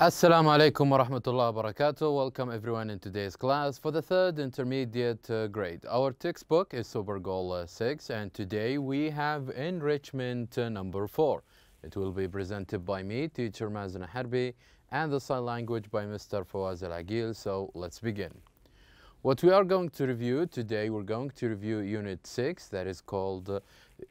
Assalamu alaikum wa rahmatullahi wa barakatuh. Welcome everyone in today's class for the third intermediate uh, grade. Our textbook is Super Goal uh, 6 and today we have enrichment uh, number 4. It will be presented by me, teacher Mazen Harbi, and the sign language by Mr. Fawaz Al-Agil. So let's begin. What we are going to review today, we're going to review unit 6 that is called uh,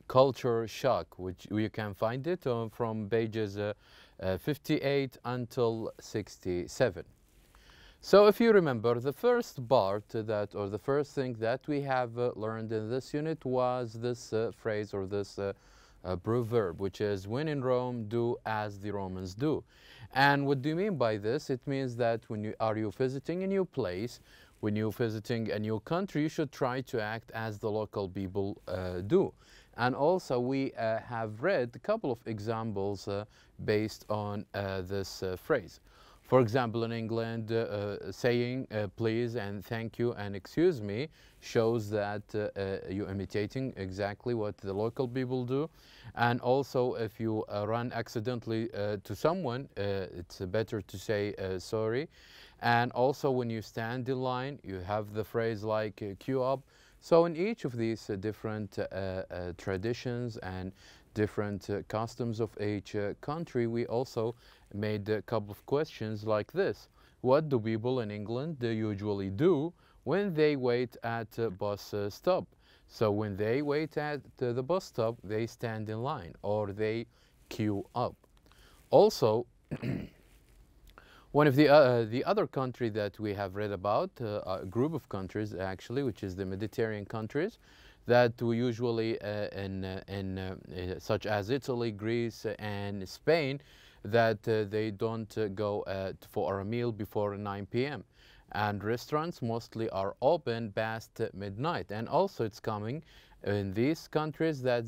Culture Shock, which you can find it uh, from pages uh, uh, 58 until 67. So if you remember, the first part that, or the first thing that we have uh, learned in this unit was this uh, phrase or this uh, uh, proverb, which is, when in Rome, do as the Romans do. And what do you mean by this? It means that when you are you visiting a new place, when you're visiting a new country, you should try to act as the local people uh, do. And also we uh, have read a couple of examples uh, based on uh, this uh, phrase. For example, in England, uh, uh, saying please and thank you and excuse me shows that you're imitating exactly what the local people do. And also, if you run accidentally to someone, it's better to say sorry. And also, when you stand in line, you have the phrase like queue up, so in each of these uh, different uh, uh, traditions and different customs of each country, we also made a couple of questions like this. What do people in England usually do when they wait at a bus stop? So when they wait at the bus stop, they stand in line or they queue up. Also, One of the, uh, uh, the other country that we have read about, uh, a group of countries actually, which is the Mediterranean countries, that we usually, uh, in, in, uh, uh, such as Italy, Greece and Spain, that they don't go for a meal before 9 p.m. And restaurants mostly are open past midnight. And also it's coming in these countries that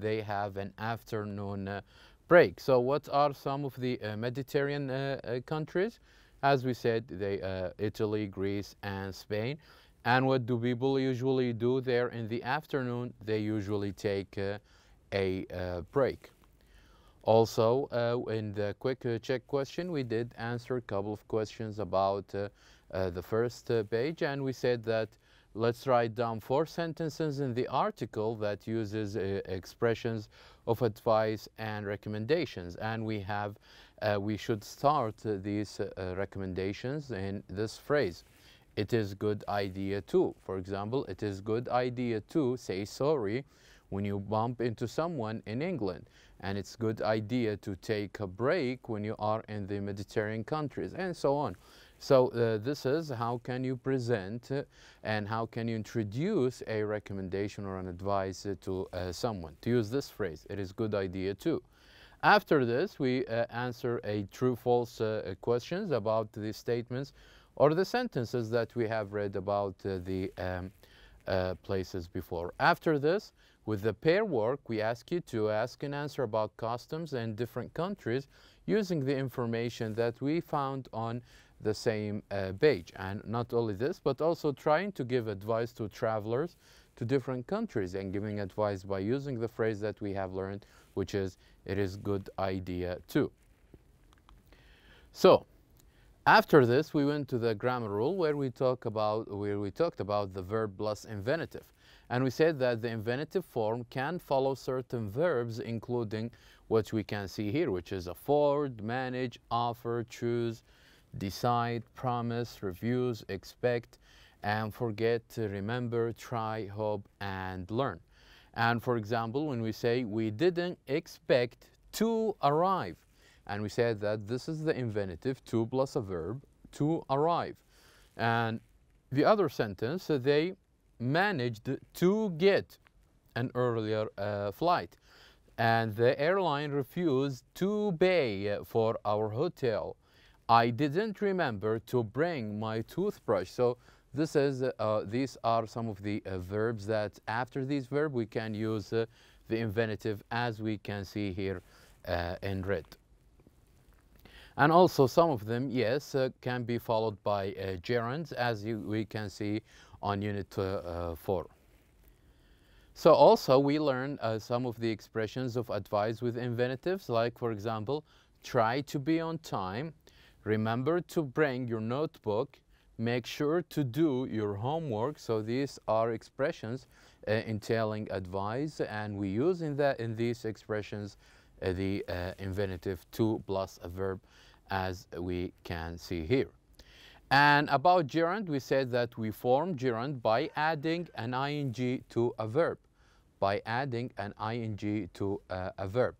they have an afternoon break. So what are some of the uh, Mediterranean uh, uh, countries? As we said, they, Italy, Greece and Spain. And what do people usually do there in the afternoon? They usually take a break. Also, uh, in the quick uh, check question, we did answer a couple of questions about uh, the first page, and we said that let's write down four sentences in the article that uses uh, expressions of advice and recommendations and we have uh, we should start uh, these uh, recommendations in this phrase it is good idea to for example it is good idea to say sorry when you bump into someone in England and it's good idea to take a break when you are in the Mediterranean countries and so on so uh, this is how can you present uh, and how can you introduce a recommendation or an advice uh, to uh, someone. To use this phrase, it is good idea too. After this, we uh, answer a true-false uh, questions about the statements or the sentences that we have read about uh, the um, places before. After this, with the pair work, we ask you to ask and answer about customs and different countries using the information that we found on the same uh, page. And not only this, but also trying to give advice to travelers to different countries and giving advice by using the phrase that we have learned, which is, it is good idea too. So, after this, we went to the grammar rule where we, talk about, where we talked about the verb plus infinitive. And we said that the infinitive form can follow certain verbs, including what we can see here, which is afford, manage, offer, choose, decide, promise, refuse, expect, and forget, remember, try, hope, and learn. And for example, when we say we didn't expect to arrive, and we said that this is the infinitive to plus a verb to arrive. And the other sentence, they managed to get an earlier uh, flight. And the airline refused to pay for our hotel I didn't remember to bring my toothbrush. So this is, uh, these are some of the uh, verbs that after these verb we can use uh, the infinitive as we can see here uh, in red. And also some of them, yes, uh, can be followed by uh, gerunds as you, we can see on unit 4. So also we learn some of the expressions of advice with infinitives like for example, try to be on time, Remember to bring your notebook. Make sure to do your homework. So these are expressions uh, entailing advice, and we use in that in these expressions uh, the uh, infinitive to plus a verb, as we can see here. And about gerund, we said that we form gerund by adding an ing to a verb, by adding an ing to uh, a verb.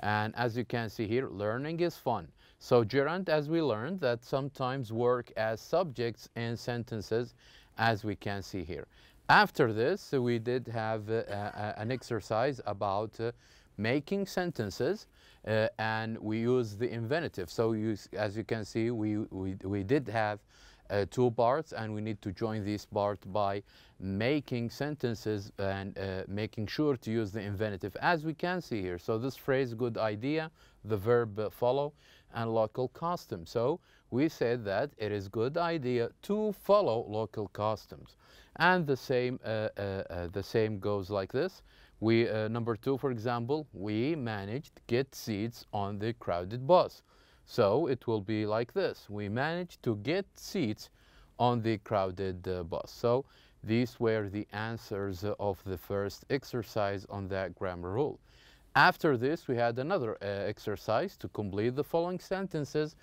And as you can see here, learning is fun. So gerund, as we learned, that sometimes work as subjects in sentences, as we can see here. After this, we did have uh, uh, an exercise about uh, making sentences uh, and we used the infinitive. So you, as you can see, we, we, we did have uh, two parts and we need to join this part by making sentences and uh, making sure to use the infinitive as we can see here. So this phrase, good idea, the verb follow, and local customs. So we said that it is good idea to follow local customs. And the same, uh, uh, uh, the same goes like this. We, uh, number two, for example, we managed to get seats on the crowded bus. So it will be like this. We managed to get seats on the crowded uh, bus. So these were the answers of the first exercise on that grammar rule. After this, we had another uh, exercise to complete the following sentences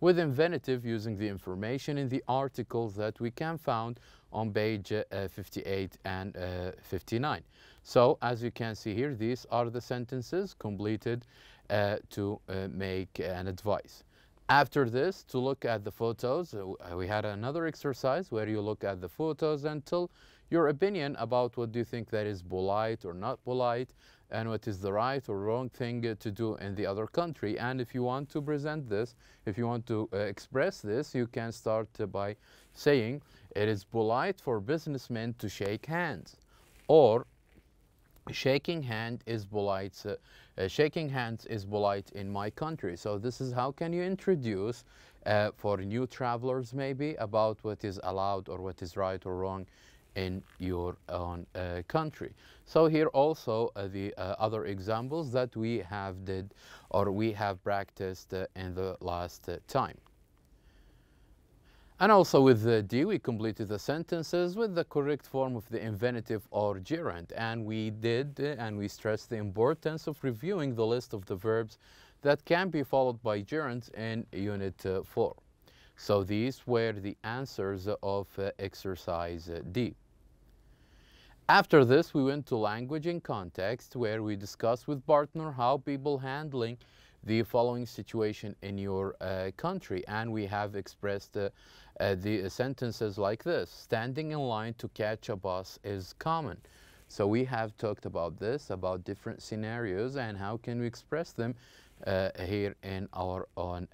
with inventive using the information in the articles that we can find on page uh, 58 and uh, 59. So as you can see here, these are the sentences completed uh, to uh, make an advice. After this, to look at the photos, uh, we had another exercise where you look at the photos and tell your opinion about what do you think that is polite or not polite and what is the right or wrong thing uh, to do in the other country. And if you want to present this, if you want to uh, express this, you can start uh, by saying it is polite for businessmen to shake hands or shaking hand is polite uh, uh shaking hands is polite in my country so this is how can you introduce uh, for new travelers maybe about what is allowed or what is right or wrong in your own uh, country. So here also uh, the uh, other examples that we have did or we have practiced uh, in the last uh, time. And also with the D, we completed the sentences with the correct form of the infinitive or gerund. And we did, uh, and we stressed the importance of reviewing the list of the verbs that can be followed by gerunds in Unit 4. So these were the answers of uh, exercise D. After this, we went to language and context, where we discussed with partner how people handling the following situation in your uh, country. And we have expressed uh, uh, the uh, sentences like this. Standing in line to catch a bus is common. So we have talked about this, about different scenarios and how can we express them uh, here in our own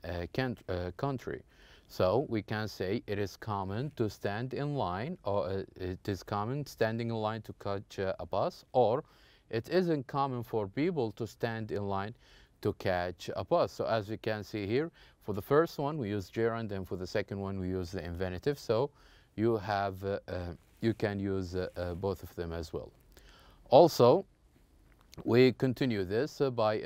country. So we can say it is common to stand in line or uh, it is common standing in line to catch uh, a bus or it isn't common for people to stand in line to catch a bus. So as you can see here, for the first one we use gerund and for the second one we use the infinitive. So you have, uh, uh you can use both of them as well. Also, we continue this by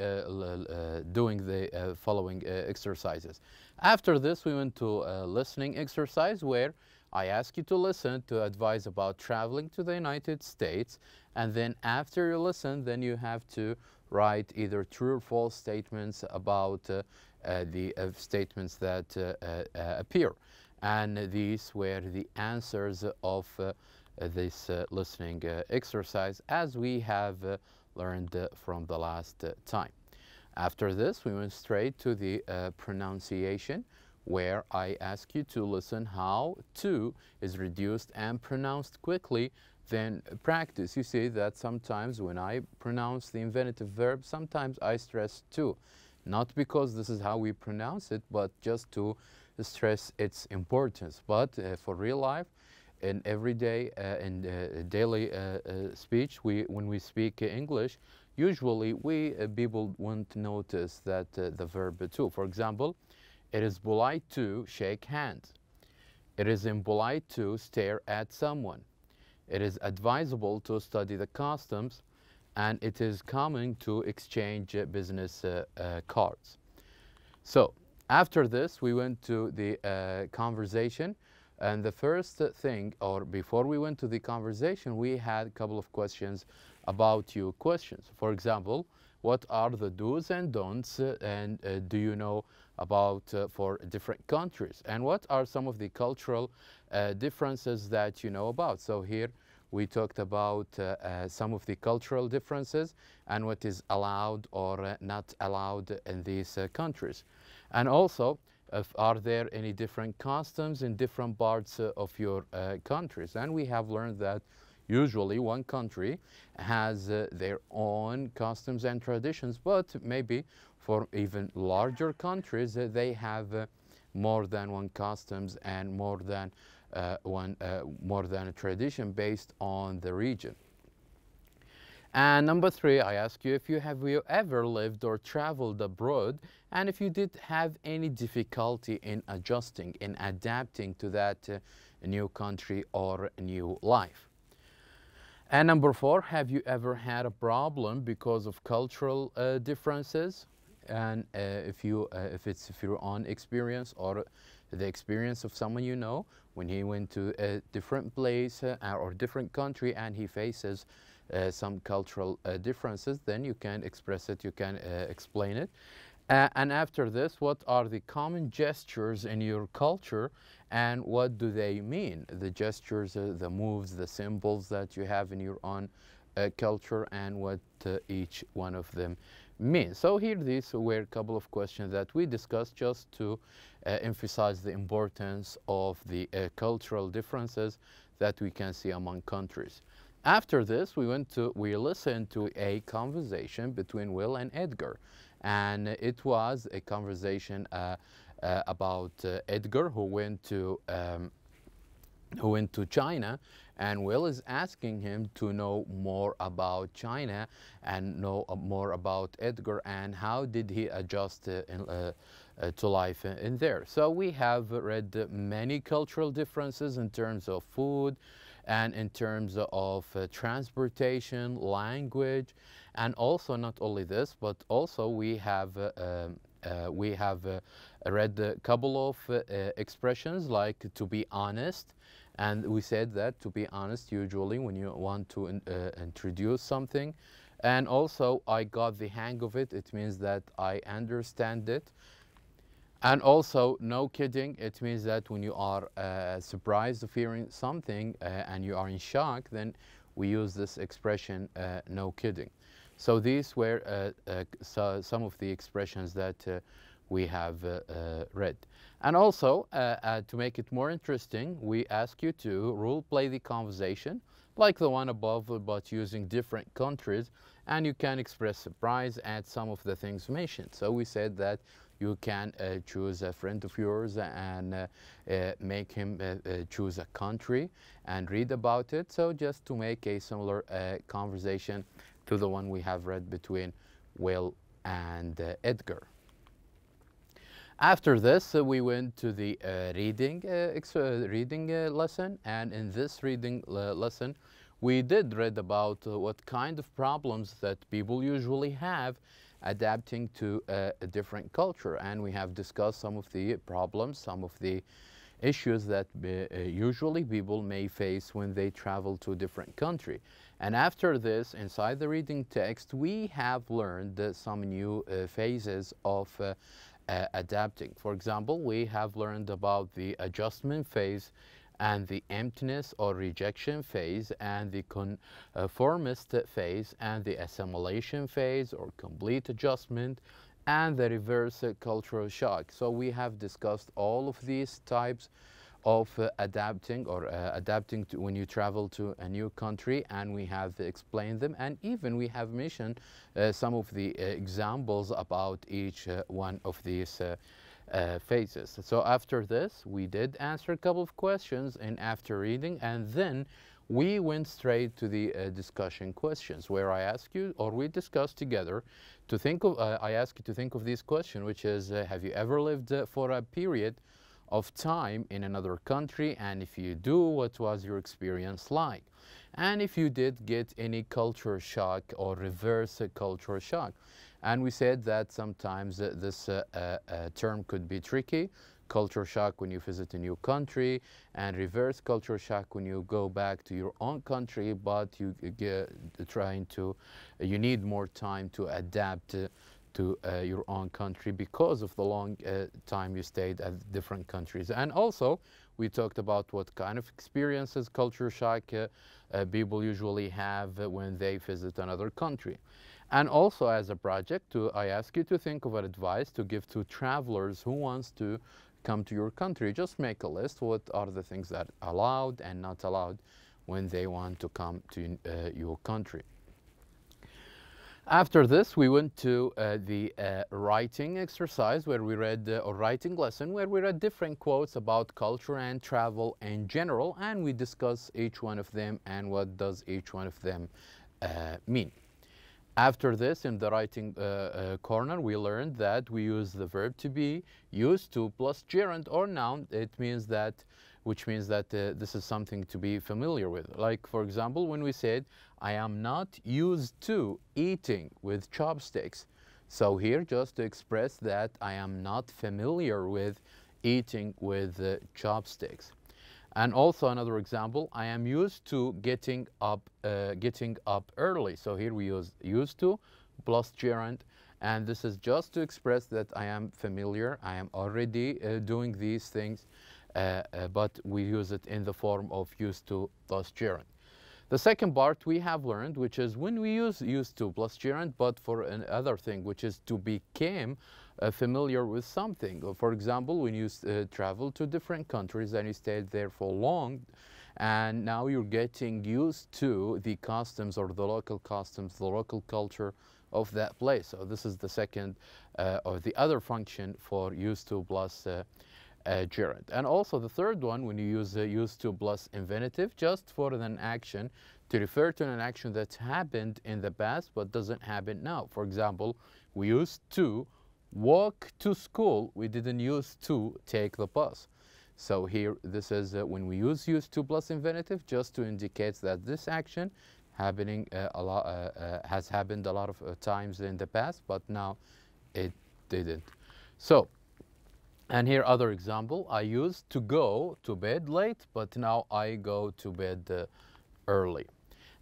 doing the following exercises. After this, we went to a listening exercise where I ask you to listen to advice about traveling to the United States. And then after you listen, then you have to write either true or false statements about uh, uh, the uh, statements that uh, uh, uh, appear. And these were the answers of this listening exercise as we have learned from the last time. After this, we went straight to the uh, pronunciation where I ask you to listen how to is reduced and pronounced quickly then practice. You see that sometimes when I pronounce the infinitive verb, sometimes I stress to. Not because this is how we pronounce it, but just to stress its importance. But uh, for real life, in everyday uh, and uh, daily uh, uh, speech, we, when we speak English, Usually, we uh, people won't notice that uh, the verb to. For example, it is polite to shake hands. It is impolite to stare at someone. It is advisable to study the customs, and it is common to exchange uh, business uh, cards. So, after this, we went to the uh, conversation. And the first thing, or before we went to the conversation, we had a couple of questions about your questions. For example, what are the do's and don'ts uh, and uh, do you know about uh, for different countries and what are some of the cultural uh, differences that you know about so here we talked about uh, uh, some of the cultural differences and what is allowed or not allowed in these countries and also are there any different customs in different parts of your countries and we have learned that Usually one country has uh, their own customs and traditions, but maybe for even larger countries, uh, they have uh, more than one customs and more than uh, one uh, more than a tradition based on the region. And number three, I ask you if you have you ever lived or traveled abroad and if you did have any difficulty in adjusting, in adapting to that uh, new country or new life. And number four, have you ever had a problem because of cultural uh, differences? And uh, if you, uh, if it's if your own experience or the experience of someone you know, when he went to a different place uh, or different country and he faces uh, some cultural uh, differences, then you can express it, you can explain it. Uh, and after this, what are the common gestures in your culture and what do they mean? The gestures, uh, the moves, the symbols that you have in your own uh, culture and what uh, each one of them means. So here these were a couple of questions that we discussed just to uh, emphasize the importance of the uh, cultural differences that we can see among countries. After this, we went to, we listened to a conversation between Will and Edgar and it was a conversation uh, uh, about uh, Edgar who went to um, who went to China and Will is asking him to know more about China and know more about Edgar and how did he adjust uh, in, uh, to life in, in there. So we have read many cultural differences in terms of food and in terms of transportation, language, and also not only this, but also we have uh, um, uh, we have uh, read a couple of uh, expressions like to be honest and we said that to be honest usually when you want to in, uh, introduce something and also I got the hang of it it means that I understand it and also no kidding it means that when you are uh, surprised of hearing something and you are in shock then we use this expression no kidding so these were uh, uh, so some of the expressions that uh, we have uh, uh, read. And also, uh, to make it more interesting, we ask you to role play the conversation like the one above but using different countries and you can express surprise at some of the things mentioned. So we said that you can choose a friend of yours and make him choose a country and read about it. So just to make a similar conversation to the one we have read between Will and uh, Edgar. After this, uh, we went to the uh, reading, uh, uh, reading uh, lesson, and in this reading lesson, we did read about what kind of problems that people usually have adapting to a different culture, and we have discussed some of the problems, some of the issues that usually people may face when they travel to a different country. And after this, inside the reading text, we have learned uh, some new uh, phases of uh, adapting. For example, we have learned about the adjustment phase and the emptiness or rejection phase and the conformist phase and the assimilation phase or complete adjustment and the reverse cultural shock. So we have discussed all of these types of uh, adapting or uh, adapting to when you travel to a new country and we have explained them and even we have mentioned uh, some of the examples about each one of these uh, phases. So after this, we did answer a couple of questions and after reading, and then we went straight to the uh, discussion questions where I ask you, or we discussed together, to think of, uh, I ask you to think of this question, which is, have you ever lived for a period of time in another country and if you do, what was your experience like? And if you did get any culture shock or reverse culture shock. And we said that sometimes uh, this uh, uh, term could be tricky culture shock when you visit a new country and reverse culture shock when you go back to your own country but you get trying to you need more time to adapt to uh, your own country because of the long uh, time you stayed at different countries. And also, we talked about what kind of experiences culture shock uh, uh, people usually have uh, when they visit another country. And also as a project, to, I ask you to think of an advice to give to travelers who wants to come to your country. Just make a list what are the things that allowed and not allowed when they want to come to uh, your country. After this, we went to uh, the uh, writing exercise where we read, uh, writing lesson, where we read different quotes about culture and travel in general, and we discuss each one of them and what does each one of them uh, mean. After this, in the writing uh, uh, corner, we learned that we use the verb to be used to plus gerund or noun. It means that which means that uh, this is something to be familiar with. Like, for example, when we said, I am not used to eating with chopsticks. So here, just to express that I am not familiar with eating with uh, chopsticks. And also another example, I am used to getting up, uh, getting up early. So here we use used to plus gerund. And this is just to express that I am familiar, I am already uh, doing these things. Uh, uh, but we use it in the form of used to plus gerund. The second part we have learned, which is when we use used to plus gerund, but for another thing, which is to became uh, familiar with something. For example, when you uh, travel to different countries and you stay there for long, and now you're getting used to the customs or the local customs, the local culture of that place. So this is the second uh, or the other function for used to plus uh, uh, gerund. And also the third one, when you use uh, used to plus infinitive, just for an action to refer to an action that's happened in the past but doesn't happen now. For example, we used to walk to school. We didn't use to take the bus. So here, this is uh, when we use used to plus infinitive, just to indicate that this action happening uh, a lot uh, uh, has happened a lot of uh, times in the past, but now it didn't. So and here other example, I used to go to bed late, but now I go to bed uh, early.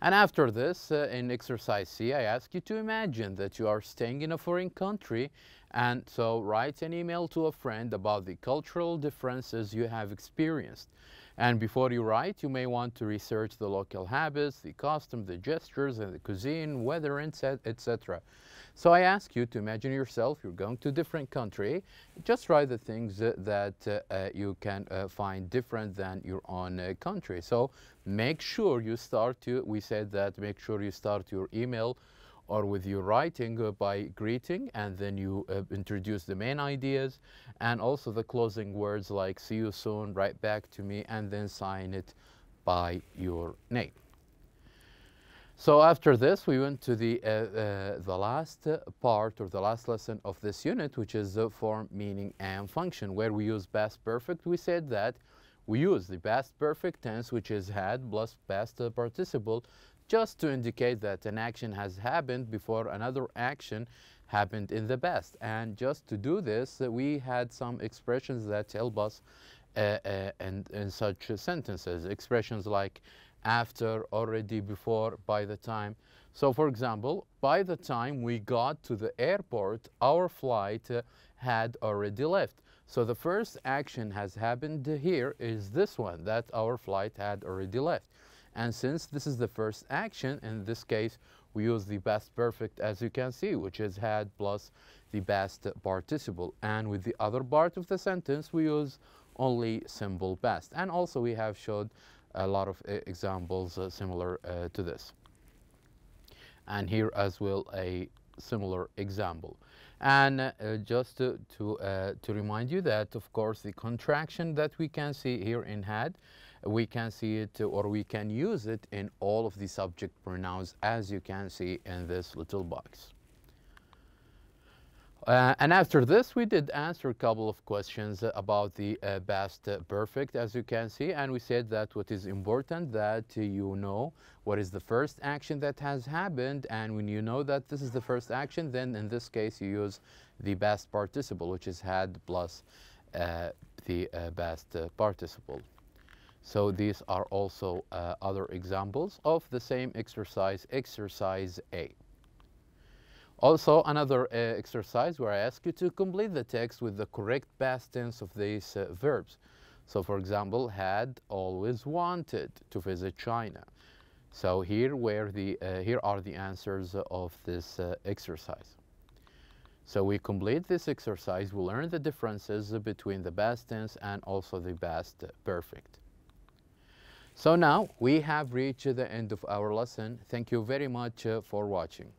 And after this, uh, in exercise C, I ask you to imagine that you are staying in a foreign country and so write an email to a friend about the cultural differences you have experienced. And before you write, you may want to research the local habits, the costume, the gestures, and the cuisine, weather, etc. So I ask you to imagine yourself, you're going to a different country, just write the things that uh, uh, you can uh, find different than your own uh, country. So make sure you start to, we said that make sure you start your email or with your writing uh, by greeting and then you uh, introduce the main ideas and also the closing words like see you soon write back to me and then sign it by your name so after this we went to the uh, uh the last part or the last lesson of this unit which is the form meaning and function where we use past perfect we said that we use the past perfect tense which is had plus past uh, participle just to indicate that an action has happened before another action happened in the past. And just to do this, we had some expressions that help us uh, uh, and in such sentences, expressions like after, already, before, by the time. So for example, by the time we got to the airport, our flight uh, had already left. So the first action has happened here is this one, that our flight had already left. And since this is the first action, in this case, we use the best perfect as you can see, which is had plus the best participle. And with the other part of the sentence, we use only simple past. And also we have showed a lot of uh, examples uh, similar uh, to this. And here as well a similar example. And uh, just to, to, uh, to remind you that of course the contraction that we can see here in had we can see it or we can use it in all of the subject pronouns as you can see in this little box. Uh, and after this, we did answer a couple of questions about the uh, past uh, perfect, as you can see. And we said that what is important that you know what is the first action that has happened. And when you know that this is the first action, then in this case, you use the past participle, which is had plus uh, the past uh, uh, participle. So these are also uh, other examples of the same exercise, exercise A. Also, another uh, exercise where I ask you to complete the text with the correct past tense of these uh, verbs. So, for example, had always wanted to visit China. So here, where the, uh, here are the answers of this uh, exercise. So we complete this exercise, we learn the differences between the past tense and also the past uh, perfect. So now we have reached the end of our lesson. Thank you very much uh, for watching.